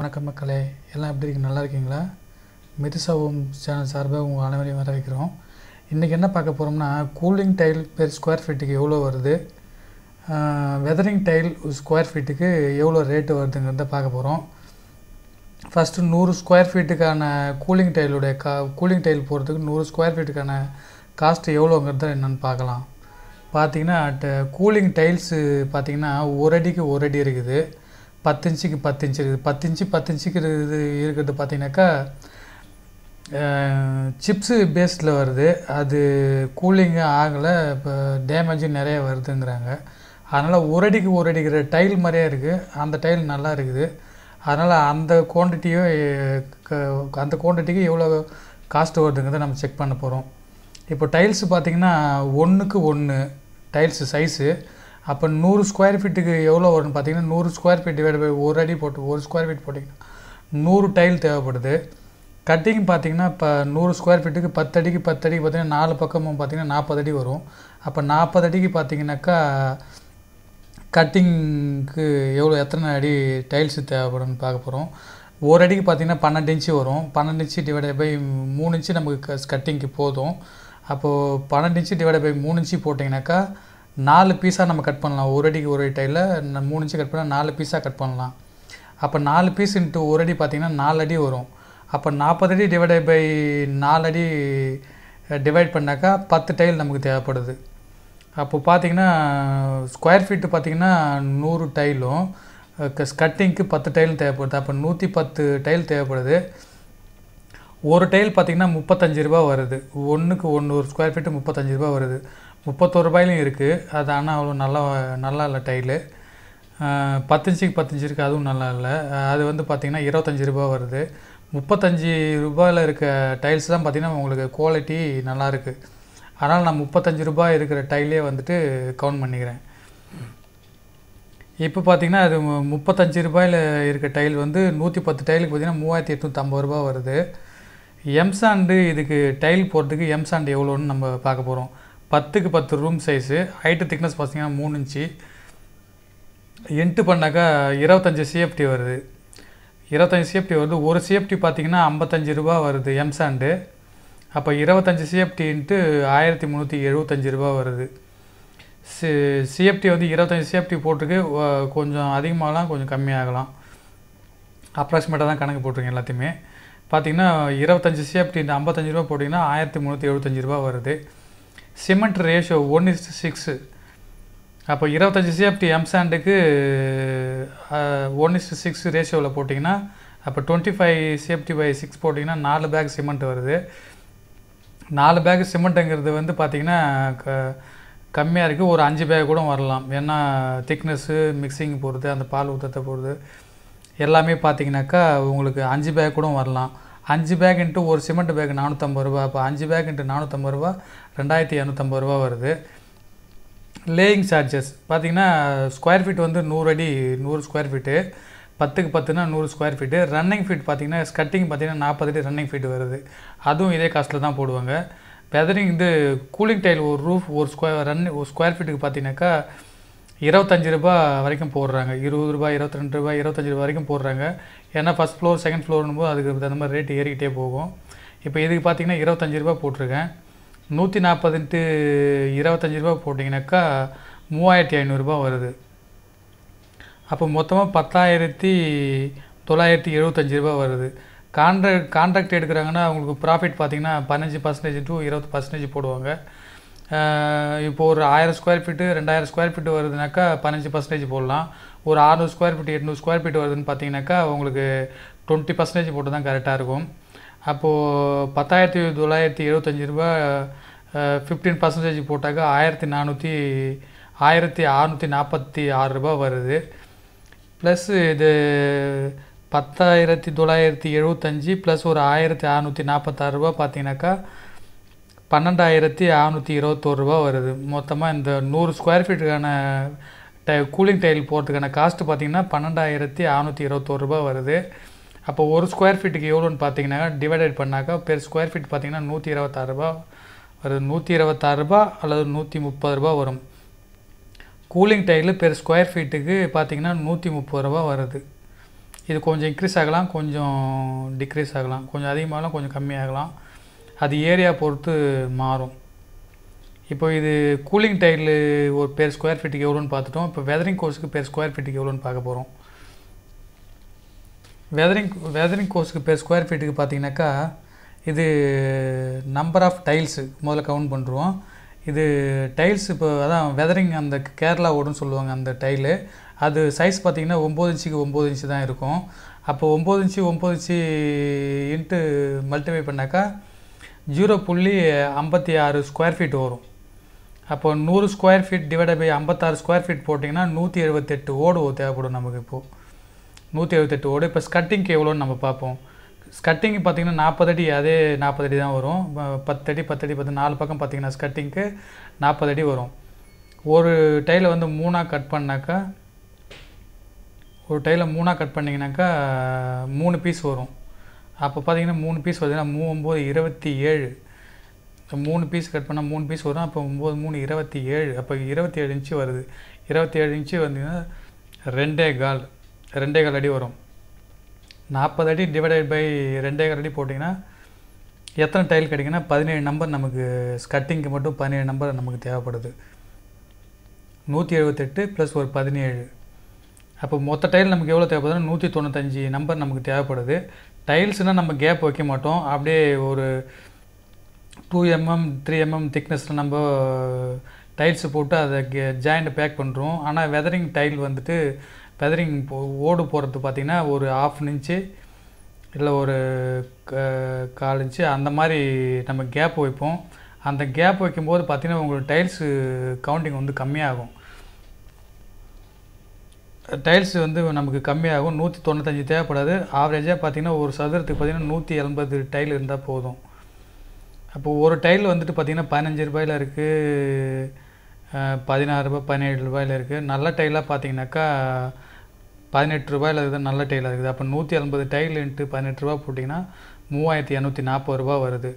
வணக்கம் மக்களே எல்லாம் எப்படி இருக்கு நல்லா இருக்கீங்களா மெதுசாவும் சேனல் சார்பாக உங்கள் அனைவரையும் வர வைக்கிறோம் இன்றைக்கி என்ன பார்க்க போகிறோம்னா கூலிங் டைல் பெர் ஸ்கொயர் ஃபீட்டுக்கு எவ்வளோ வருது வெதரிங் டைல் ஸ்கொயர் ஃபீட்டுக்கு எவ்வளோ ரேட்டு வருதுங்கிறத பார்க்க போகிறோம் ஃபஸ்ட்டு நூறு ஸ்கொயர் ஃபீட்டுக்கான கூலிங் டைலுடைய கா கூலிங் டைல் போகிறதுக்கு நூறு ஸ்கொயர் ஃபீட்டுக்கான காஸ்ட்டு எவ்வளோங்கிறத என்னென்னு பார்க்கலாம் பார்த்திங்கன்னா கூலிங் டைல்ஸு பார்த்திங்கன்னா ஒரு அடிக்கு ஒரு அடி இருக்குது பத்து இன்ச்சுக்கு பத்து இன்ச்சு இருக்குது பத்து இன்ச்சு பத்து இன்ச்சுக்கு இது இருக்கிறது பார்த்தீங்கன்னாக்கா சிப்ஸு பேஸ்டில் வருது அது கூலிங்கு ஆகலை இப்போ டேமேஜும் நிறைய வருதுங்கிறாங்க அதனால் ஒரு அடிக்கு ஒரு அடிக்கிற டைல் மாதிரியே இருக்குது அந்த டைல் நல்லா இருக்குது அதனால் அந்த குவான்டிட்டியும் அந்த குவான்டிட்டிக்கு எவ்வளோ காஸ்ட் வருதுங்கிறத நம்ம செக் பண்ண போகிறோம் இப்போ டைல்ஸு பார்த்திங்கன்னா ஒன்றுக்கு ஒன்று டைல்ஸு சைஸு அப்போ நூறு ஸ்கொயர் ஃபீட்டுக்கு எவ்வளோ வரும்னு பார்த்தீங்கன்னா நூறு ஸ்கொயர் ஃபீட் டிவைட் பை ஒரு அடி போட்டு ஒரு ஸ்கொயர் ஃபீட் போட்டிங்கன்னா நூறு டைல் தேவைப்படுது கட்டிங் பார்த்திங்கன்னா இப்போ நூறு ஸ்கொயர் ஃபீட்டுக்கு பத்து அடிக்கு பத்து அடிக்கு பார்த்திங்கன்னா நாலு பக்கமும் பார்த்திங்கன்னா நாற்பது அடி வரும் அப்போ நாற்பது அடிக்கு பார்த்திங்கனாக்கா கட்டிங்க்கு எவ்வளோ எத்தனை அடி டைல்ஸு தேவைப்படும்னு பார்க்க போகிறோம் ஒரு அடிக்கு பார்த்திங்கன்னா பன்னெண்டு இன்ச்சு வரும் பன்னெண்டு இன்ச்சு டிவைட் பை மூணு இன்ச்சு நமக்கு கட்டிங்க்கு போதும் அப்போது பன்னெண்டு இன்ச்சு டிவைட் பை மூணு இன்ச்சு போட்டிங்கனாக்கா நாலு பீஸாக நம்ம கட் பண்ணலாம் ஒரு அடிக்கு ஒரு டையில் மூணு இன்ச்சு கட் பண்ணால் நாலு பீஸாக கட் பண்ணலாம் அப்போ நாலு பீஸ் இன்ட்டு ஒரு அடி பார்த்திங்கன்னா நாலு அடி வரும் அப்போ நாற்பது அடி டிவைடட் பை நாலு அடி டிவைட் பண்ணாக்கா பத்து டைல் நமக்கு தேவைப்படுது அப்போ பார்த்திங்கன்னா ஸ்கொயர் ஃபீட்டு பார்த்திங்கன்னா நூறு டைலும் கட்டிங்க்கு பத்து டைல் தேவைப்படுது அப்போ நூற்றி பத்து டைல் தேவைப்படுது ஒரு டைல் பார்த்திங்கன்னா முப்பத்தஞ்சு ரூபா வருது ஒன்றுக்கு ஒன்று ஒரு ஸ்கொயர் ஃபீட்டு முப்பத்தஞ்சு ரூபா வருது முப்பத்தோரு ரூபாயிலையும் இருக்குது அது ஆனால் அவ்வளோ நல்லா நல்லா இல்லை டைலு பத்தஞ்சுக்கு பத்தஞ்சு இருக்குது அதுவும் நல்லா இல்லை அது வந்து பார்த்திங்கன்னா இருபத்தஞ்சி ரூபா வருது முப்பத்தஞ்சு ரூபாயில் இருக்க டைல்ஸ் தான் பார்த்திங்கன்னா உங்களுக்கு குவாலிட்டி நல்லாயிருக்கு அதனால் நான் முப்பத்தஞ்சு ரூபாய் இருக்கிற டைலே வந்துட்டு கவுண்ட் பண்ணிக்கிறேன் இப்போ பார்த்திங்கன்னா அது முப்பத்தஞ்சு ரூபாயில் இருக்க டைல் வந்து நூற்றி பத்து டைலுக்கு பார்த்திங்கன்னா மூவாயிரத்தி எட்நூற்றம்பது ரூபா வருது எம்சாண்டு இதுக்கு டைல் போடுறதுக்கு எம்சாண்டு எவ்வளோன்னு நம்ம பார்க்க போகிறோம் பத்துக்கு பத்து ரூம் சைஸு ஹைட்டு திக்னஸ் பார்த்தீங்கன்னா மூணு இன்ச்சு என்ட்டு பண்ணாக்கா இருபத்தஞ்சி சிஎஃப்டி வருது இருபத்தஞ்சி சிஎஃப்டி வருது ஒரு சிஎஃப்டி பார்த்திங்கன்னா ஐம்பத்தஞ்சு ரூபா வருது எம்சாண்டு அப்போ இருபத்தஞ்சி சிஎஃப்டின்ட்டு ஆயிரத்தி முந்நூற்றி எழுபத்தஞ்சி ரூபா வருது சி சிஎஃப்டி வந்து இருபத்தஞ்சி சிஎஃப்டி போட்டுருக்கு கொஞ்சம் அதிகமாகலாம் கொஞ்சம் கம்மியாகலாம் அப்ராக்சிமேட்டாக தான் கணக்கு போட்டிருக்கேன் எல்லாத்தையுமே பார்த்திங்கன்னா இருபத்தஞ்சி சிஎஃப்டின்ட்டு ஐம்பத்தஞ்சு ரூபா போட்டிங்கன்னா ஆயிரத்தி முந்நூற்றி எழுபத்தஞ்சி ரூபா வருது cement ratio one is to six அப்போ இருபத்தஞ்சி சிஎஃப்டி எம்சாண்டுக்கு ஒன் இஸ்ட் சிக்ஸ் ரேஷியோவில் போட்டிங்கன்னா அப்போ twenty five CFT by six போட்டிங்கன்னா நாலு பேக் சிமெண்ட் வருது நாலு பேக் சிமெண்ட்டுங்கிறது வந்து பார்த்திங்கன்னா க கம்மியாக இருக்குது ஒரு அஞ்சு பேக் கூட வரலாம் ஏன்னா திக்னஸ்ஸு மிக்சிங் போகிறது அந்த பால் ஊற்றத்தை போகிறது எல்லாமே பார்த்திங்கனாக்கா உங்களுக்கு அஞ்சு பேக் கூட வரலாம் அஞ்சு பேக் இன்ட்டு ஒரு சிமெண்ட் பேக் நானூற்றம்பது ரூபா அப்போ அஞ்சு பேக் இன்ட்டு நானூற்றம்பது ரூபா ரெண்டாயிரத்தி இரநூத்தம்பது ரூபா வருது லேயிங் சார்ஜஸ் பார்த்திங்கன்னா ஸ்கொயர் ஃபீட் வந்து நூறு அடி நூறு ஸ்கொயர் ஃபீட்டு பத்துக்கு பத்துனா நூறு ஸ்கொயர் ஃபீட்டு ரன்னிங் ஃபீட் பார்த்திங்கன்னா ஸ்கட்டிங் பார்த்திங்கன்னா நாற்பது அடி ரன்னிங் ஃபீட் வருது அதுவும் இதே காஸ்ட்டில் தான் போடுவாங்க வெதரிங் இது கூலிங் டைல் ஒரு ரூஃப் ஒரு ஸ்கொயர் ரன் ஒரு ஸ்கொயர் ஃபீட்டுக்கு பார்த்தீங்கன்னாக்கா இருபத்தஞ்சி ரூபா வரைக்கும் போடுறாங்க இருபது ரூபாய் இருபத்தி ரெண்டு ரூபாய் இருபத்தஞ்சி ரூபா வரைக்கும் போடுறாங்க ஏன்னா ஃபஸ்ட் ஃப்ளோர் செகண்ட் ஃப்ளோர்னு போது அதுக்கு தகுந்த மாதிரி ரேட் ஏறிக்கிட்டே போகும் இப்போ இதுக்கு பார்த்திங்கன்னா இருபத்தஞ்சி ரூபா போட்டிருக்கேன் நூற்றி நாற்பதுன்ட்டு இருபத்தஞ்சி ரூபா போட்டிங்கனாக்கா மூவாயிரத்தி ஐநூறுரூபா வருது அப்போ மொத்தமாக பத்தாயிரத்தி தொள்ளாயிரத்தி எழுபத்தஞ்சி ரூபா வருது கான்ட்ராக்ட் கான்ட்ராக்ட் எடுக்கிறாங்கன்னா அவங்களுக்கு ப்ராஃபிட் பார்த்திங்கன்னா பதினஞ்சு பர்சன்டேஜ் டூ இருபது பர்சன்டேஜ் போடுவாங்க இப்போ ஒரு ஆயிரம் ஸ்கொயர் ஃபீட்டு ரெண்டாயிரம் ஸ்கொயர் ஃபீட்டு வருதுனாக்கா பதினஞ்சு பர்சன்டேஜ் போடலாம் ஒரு அறுநூறு ஸ்கொயர் ஃபீட் எட்நூறு ஸ்கொயர் ஃபீட் வருதுன்னு பார்த்தீங்கன்னாக்கா உங்களுக்கு டுவெண்ட்டி பர்சன்டேஜ் போட்டு தான் கரெக்டாக இருக்கும் அப்போது பத்தாயிரத்தி தொள்ளாயிரத்தி எழுபத்தஞ்சி ரூபா ஃபிஃப்டீன் பர்சன்டேஜ் போட்டாக்கா ஆயிரத்தி நானூற்றி ஆயிரத்தி அறுநூற்றி நாற்பத்தி ஆறு ரூபா வருது ப்ளஸ்ஸு இது பத்தாயிரத்தி தொள்ளாயிரத்தி எழுபத்தஞ்சி ப்ளஸ் ஒரு ஆயிரத்தி அறநூற்றி நாற்பத்தாறு ரூபா பார்த்தீங்கன்னாக்கா பன்னெண்டாயிரத்தி அறநூற்றி இருபத்தோரு ரூபா வருது மொத்தமாக இந்த நூறு ஸ்கொயர் ஃபீட்டுக்கான டை கூலிங் டைல் போகிறதுக்கான காஸ்ட்டு பார்த்திங்கன்னா பன்னெண்டாயிரத்தி அறநூற்றி இருபத்தோரு ரூபா வருது அப்போ ஒரு ஸ்கொயர் ஃபீட்டுக்கு எவ்வளோன்னு பார்த்தீங்கன்னா டிவைடட் பண்ணாக்கா பெர் ஸ்கொயர் ஃபீட் பார்த்திங்கன்னா நூற்றி ரூபா வருது நூற்றி ரூபா அல்லது நூற்றி முப்பது ரூபா வரும் கூலிங் டைலு பெர் ஸ்கொயர் ஃபீட்டுக்கு பார்த்திங்கன்னா நூற்றி முப்பது ரூபா வருது இது கொஞ்சம் இன்க்ரீஸ் ஆகலாம் கொஞ்சம் டிக்ரீஸ் ஆகலாம் கொஞ்சம் அதிகமாகலாம் கொஞ்சம் கம்மியாகலாம் அது ஏரியா பொறுத்து மாறும் இப்போ இது கூலிங் டைலு ஒரு பேர் ஸ்கொயர் ஃபீட்டுக்கு எவ்வளோன்னு பார்த்துட்டோம் இப்போ வெதரிங் கோர்ஸுக்கு பேர் ஸ்கொயர் ஃபீட்டுக்கு எவ்வளோன்னு பார்க்க போகிறோம் வெதரிங் வெதரிங் கோர்ஸுக்கு பேர் ஸ்கொயர் ஃபீட்டுக்கு பார்த்தீங்கன்னாக்கா இது நம்பர் ஆஃப் டைல்ஸு முதல்ல கவுண்ட் பண்ணுறோம் இது டைல்ஸ் இப்போ அதான் வெதரிங் அந்த கேரளா ஓடுன்னு சொல்லுவாங்க அந்த டைலு அது சைஸ் பார்த்திங்கன்னா ஒம்பது இன்ச்சுக்கு ஒம்பது இன்ச்சு தான் இருக்கும் அப்போ ஒம்பது இன்ச்சு ஒம்பது இன்ச்சு இன்ட்டு மல்டிப்ளை பண்ணாக்கா ஜீரோ புள்ளி ஐம்பத்தி ஆறு ஸ்கொயர் ஃபீட் வரும் அப்போ நூறு ஸ்கொயர் ஃபீட் டிவைட் பை ஐம்பத்தாறு ஸ்கொயர் ஃபீட் போட்டிங்கன்னா நூற்றி எழுபத்தெட்டு ஓடு தேவைப்படும் நமக்கு இப்போது நூற்றி எழுபத்தெட்டு ஓடு இப்போ ஸ்கட்டிங்க்கு எவ்வளோன்னு நம்ம பார்ப்போம் ஸ்கட்டிங் பார்த்திங்கன்னா நாற்பது அடி அதே நாற்பது அடி தான் வரும் பத்தடி பத்தடி பத்து நாலு பக்கம் பார்த்திங்கன்னா ஸ்கட்டிங்க்கு நாற்பது அடி வரும் ஒரு டைலை வந்து மூணாக கட் பண்ணாக்கா ஒரு டைலை மூணாக கட் பண்ணிங்கனாக்கா மூணு பீஸ் வரும் அப்போ பார்த்தீங்கன்னா மூணு பீஸ் பார்த்தீங்கன்னா மூ ஒம்பது இருபத்தி ஏழு மூணு பீஸ் கட் பண்ணால் மூணு பீஸ் வரும் அப்போ ஒம்பது மூணு இருபத்தி ஏழு அப்போ இருபத்தி ஏழு இன்ச்சு வருது இருபத்தி ஏழு இன்ச்சு வந்தீங்கன்னா ரெண்டே கால் ரெண்டே கால் அடி வரும் நாற்பது அடி டிவைடட் பை ரெண்டே கால் அடி போட்டிங்கன்னா எத்தனை டைல் கிடைக்குன்னா பதினேழு நம்பர் நமக்கு ஸ்கட்டிங்க்கு மட்டும் பதினேழு நம்பர் நமக்கு தேவைப்படுது நூற்றி எழுபத்தெட்டு ப்ளஸ் ஒரு பதினேழு அப்போ மொத்த டைல் நமக்கு எவ்வளோ தேவைப்படுதுன்னா நூற்றி தொண்ணூத்தஞ்சு நம்பர் நமக்கு தேவைப்படுது டைல்ஸ்னால் நம்ம கேப் வைக்க மாட்டோம் அப்படியே ஒரு டூ எம்எம் த்ரீ எம்எம் திக்னஸில் நம்ம டைல்ஸு uh, போட்டு அதை கே ஜாயிண்ட்டை பேக் பண்ணுறோம் ஆனால் வெதரிங் டைல் வந்துட்டு வெதரிங் ஓடு போகிறது பார்த்திங்கன்னா ஒரு ஆஃப் இன்ச்சு இல்லை ஒரு uh, கால் இன்ச்சு அந்த மாதிரி நம்ம கேப் வைப்போம் அந்த கேப் வைக்கும்போது பார்த்திங்கன்னா உங்களுக்கு டைல்ஸு கவுண்டிங் வந்து கம்மியாகும் டைல்ஸ் வந்து நமக்கு கம்மியாகும் நூற்றி தொண்ணூத்தஞ்சு தேவைப்படாது ஆவரேஜாக பார்த்திங்கன்னா ஒரு சதுரத்துக்கு பார்த்திங்கன்னா நூற்றி எண்பது டைல் இருந்தால் போதும் அப்போது ஒரு டைல் வந்துட்டு பார்த்திங்கன்னா பதினஞ்சு ரூபாயில் இருக்குது பதினாறு ரூபாய் பதினேழு ரூபாயில் இருக்குது நல்ல டைலாக பார்த்தீங்கன்னாக்கா பதினெட்டு ரூபாயில் இருக்குது நல்ல டைலாக இருக்குது அப்போ நூற்றி எண்பது டைல் இன்ட்டு பதினெட்டு ரூபா போட்டிங்கன்னா மூவாயிரத்தி இரநூத்தி நாற்பது ரூபா வருது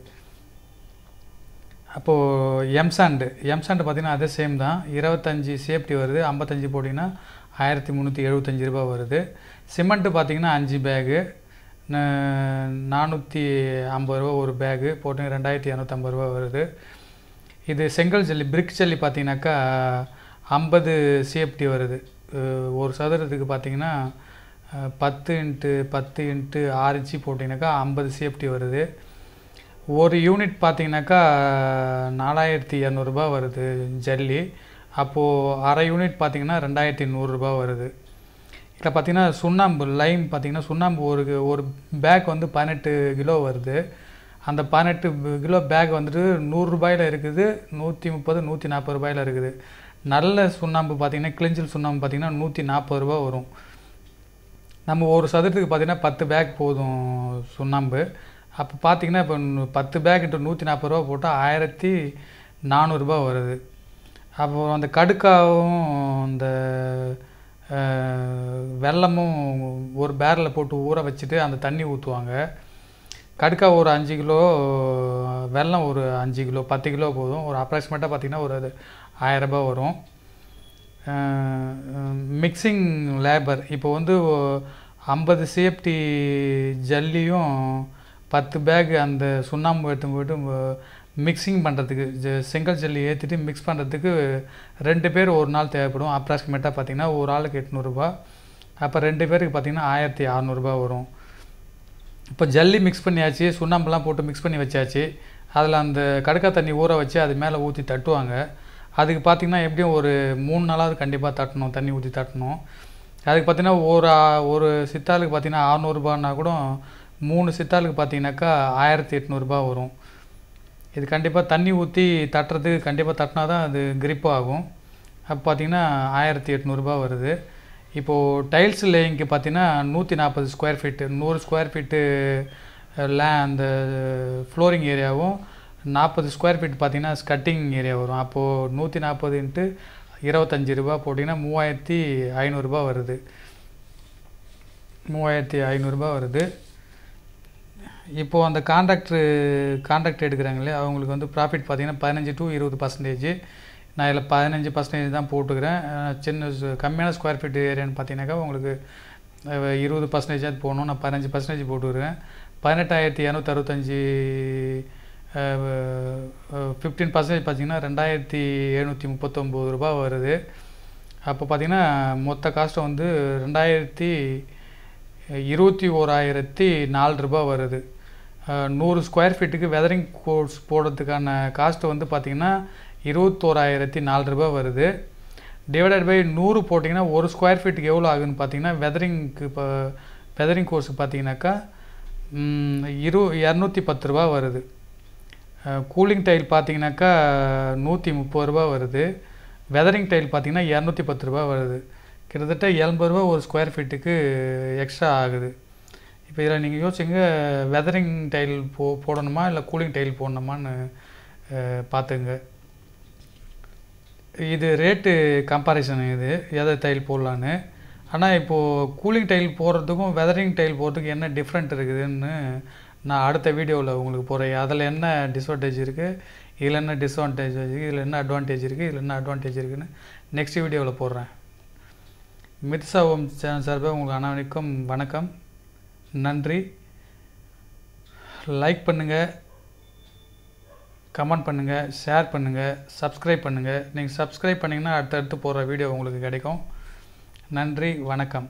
அப்போது எம்சாண்டு எம்சாண்டு பார்த்திங்கன்னா அதே சேம் தான் இருபத்தஞ்சி சேஃப்டி வருது ஐம்பத்தஞ்சு போட்டிங்கன்னா ஆயிரத்தி முந்நூற்றி எழுபத்தஞ்சி ரூபா வருது சிமெண்ட்டு பார்த்திங்கன்னா அஞ்சு பேகு நானூற்றி ஐம்பது ரூபா ஒரு பேகு போட்டு ரெண்டாயிரத்தி இரநூத்தம்பது ரூபா வருது இது செங்கல் ஜல்லி பிரிக் ஜல்லி பார்த்திங்கனாக்கா ஐம்பது சிஎஃப்டி வருது ஒரு சதுரத்துக்கு பார்த்திங்கன்னா பத்து இன்ட்டு பத்து இன்ட்டு ஆறு இன்ச்சு போட்டிங்கனாக்கா ஐம்பது சிஎஃப்டி வருது ஒரு யூனிட் பார்த்திங்கனாக்கா நாலாயிரத்தி இரநூறுபா வருது ஜல்லி அப்போது அரை யூனிட் பார்த்திங்கன்னா ரெண்டாயிரத்தி நூறுரூபா வருது இதில் பார்த்திங்கன்னா சுண்ணாம்பு லைம் பார்த்திங்கன்னா சுண்ணாம்பு ஒரு ஒரு பேக் வந்து பதினெட்டு கிலோ வருது அந்த பதினெட்டு கிலோ பேக் வந்துட்டு நூறுரூபாயில் இருக்குது நூற்றி முப்பது நூற்றி நாற்பது ரூபாயில் இருக்குது நல்ல சுண்ணாம்பு பார்த்திங்கன்னா கிளிஞ்சல் சுண்ணாம்பு பார்த்திங்கன்னா நூற்றி நாற்பது ரூபா வரும் நம்ம ஒரு சதுரத்துக்கு பார்த்திங்கன்னா பத்து பேக் போதும் சுண்ணாம்பு அப்போ பார்த்திங்கன்னா இப்போ பத்து பேக் இன்ட்டு நூற்றி நாற்பது ரூபா போட்டால் ஆயிரத்தி நானூறுரூபா வருது அப்புறம் அந்த கடுக்காவும் அந்த வெல்லமும் ஒரு பேரில் போட்டு ஊற வச்சுட்டு அந்த தண்ணி ஊற்றுவாங்க கடுக்கா ஒரு அஞ்சு கிலோ வெல்லம் ஒரு அஞ்சு கிலோ பத்து கிலோ போதும் ஒரு அப்ராக்சிமேட்டாக பார்த்திங்கன்னா ஒரு அது ஆயரரூபா வரும் மிக்சிங் லேபர் இப்போ வந்து ஐம்பது சேஃப்டி ஜல்லியும் பத்து பேக் அந்த சுண்ணாம்பு எடுத்து போய்ட்டு மிக்சிங் பண்ணுறதுக்கு செங்கல் ஜல்லி ஏற்றிட்டு மிக்ஸ் பண்ணுறதுக்கு ரெண்டு பேர் ஒரு நாள் தேவைப்படும் அப்ராக்சிமேட்டாக பார்த்திங்கன்னா ஒரு ஆளுக்கு எட்நூறுரூபா அப்போ ரெண்டு பேருக்கு பார்த்திங்கன்னா ஆயிரத்தி அறநூறுபா வரும் இப்போ ஜல்லி மிக்ஸ் பண்ணியாச்சு சுண்ணாம்புலாம் போட்டு மிக்ஸ் பண்ணி வச்சாச்சு அதில் அந்த கடுக்கா தண்ணி ஊற வச்சு அது மேலே ஊற்றி தட்டுவாங்க அதுக்கு பார்த்திங்கன்னா எப்படியும் ஒரு மூணு நாளாவது கண்டிப்பாக தட்டணும் தண்ணி ஊற்றி தட்டணும் அதுக்கு பார்த்திங்கன்னா ஒரு ஒரு சித்தாளுக்கு பார்த்திங்கன்னா அறநூறுபான்னா கூட மூணு சித்தாளுக்கு பார்த்திங்கனாக்கா ஆயிரத்தி எட்நூறுபா வரும் இது கண்டிப்பாக தண்ணி ஊற்றி தட்டுறதுக்கு கண்டிப்பாக தட்டினா தான் அது கிரிப் ஆகும் அப்போ பார்த்திங்கன்னா ஆயிரத்தி எட்நூறுபா வருது இப்போது டைல்ஸ் லேயிங்க்கு பார்த்திங்கன்னா நூற்றி நாற்பது ஸ்கொயர் ஃபீட்டு நூறு ஸ்கொயர் ஃபீட்டு லே அந்த ஃப்ளோரிங் ஏரியாவும் நாற்பது ஸ்கொயர் ஃபீட் பார்த்திங்கன்னா ஸ்கட்டிங் ஏரியா வரும் அப்போது நூற்றி நாற்பது இன்ட்டு இருபத்தஞ்சி ரூபா போட்டிங்கன்னா மூவாயிரத்தி ஐநூறுரூபா வருது மூவாயிரத்தி ஐநூறுரூபா வருது இப்போது அந்த கான்ட்ராக்டரு கான்ட்ராக்ட் எடுக்கிறாங்களே அவங்களுக்கு வந்து ப்ராஃபிட் பார்த்திங்கன்னா பதினஞ்சு டு இருபது பர்சன்டேஜ் நான் இதில் பதினஞ்சு பர்சன்டேஜ் தான் போட்டுக்கிறேன் சின்ன கம்மியான ஸ்கொயர் ஃபீட் ஏரியான்னு பார்த்தீங்கன்னாக்கா உங்களுக்கு இருபது பர்சன்டேஜாக போகணும் நான் பதினஞ்சு பர்சன்டேஜ் போட்டுக்கிறேன் பதினெட்டாயிரத்தி இரநூத்தறுபத்தஞ்சி ஃபிஃப்டீன் பர்சன்டேஜ் பார்த்திங்கன்னா ரெண்டாயிரத்தி எழுநூற்றி முப்பத்தொம்போது ரூபா வருது அப்போ பார்த்திங்கன்னா மொத்த காஸ்ட்டு வந்து ரெண்டாயிரத்தி இருபத்தி ஓராயிரத்தி நாலு ரூபா வருது நூறு ஸ்கொயர் ஃபீட்டுக்கு வெதரிங் கோர்ஸ் போடுறதுக்கான காஸ்ட்டு வந்து பார்த்திங்கன்னா இருபத்தோராயிரத்தி நாலு ரூபா வருது டிவைடட் பை நூறு போட்டிங்கன்னா ஒரு ஸ்கொயர் ஃபீட்டுக்கு எவ்வளோ ஆகுதுன்னு பார்த்தீங்கன்னா வெதரிங்க்கு இப்போ வெதரிங் கோர்ஸுக்கு பார்த்தீங்கன்னாக்கா இரு இரநூத்தி பத்து ரூபா வருது கூலிங் டைல் பார்த்தீங்கன்னாக்கா நூற்றி முப்பது ரூபா வருது வெதரிங் டைல் பார்த்திங்கன்னா இரநூத்தி பத்து ரூபா வருது கிட்டத்தட்ட எண்பது ரூபா ஒரு ஸ்கொயர் ஃபீட்டுக்கு எக்ஸ்ட்ரா ஆகுது இப்போ இதில் நீங்கள் யோசிச்சுங்க வெதரிங் டைல் போ போடணுமா இல்லை கூலிங் டைல் போடணுமான்னு பார்த்துங்க இது ரேட்டு கம்பாரிசன் இது எதை டைல் போடலான்னு ஆனால் இப்போது கூலிங் டைல் போடுறதுக்கும் வெதரிங் டைல் போடுறதுக்கும் என்ன டிஃப்ரெண்ட் இருக்குதுன்னு நான் அடுத்த வீடியோவில் உங்களுக்கு போகிறேன் அதில் என்ன டிஸ்அட்வான்டேஜ் இருக்குது இதில் என்ன டிஸ்அட்வான்டேஜ் இருக்குது இதில் என்ன அட்வான்டேஜ் இருக்குது இதில் என்ன அட்வான்டேஜ் இருக்குதுன்னு நெக்ஸ்ட் வீடியோவில் போடுறேன் மிர்சா ஓம் சேனல் சார்பாக உங்களுக்கு அனைவருக்கும் வணக்கம் நன்றி லைக் பண்ணுங்கள் கமெண்ட் பண்ணுங்கள் ஷேர் பண்ணுங்கள் சப்ஸ்கிரைப் பண்ணுங்கள் நீங்கள் சப்ஸ்கிரைப் பண்ணிங்கன்னா அடுத்தடுத்து போகிற வீடியோ உங்களுக்கு கிடைக்கும் நன்றி வணக்கம்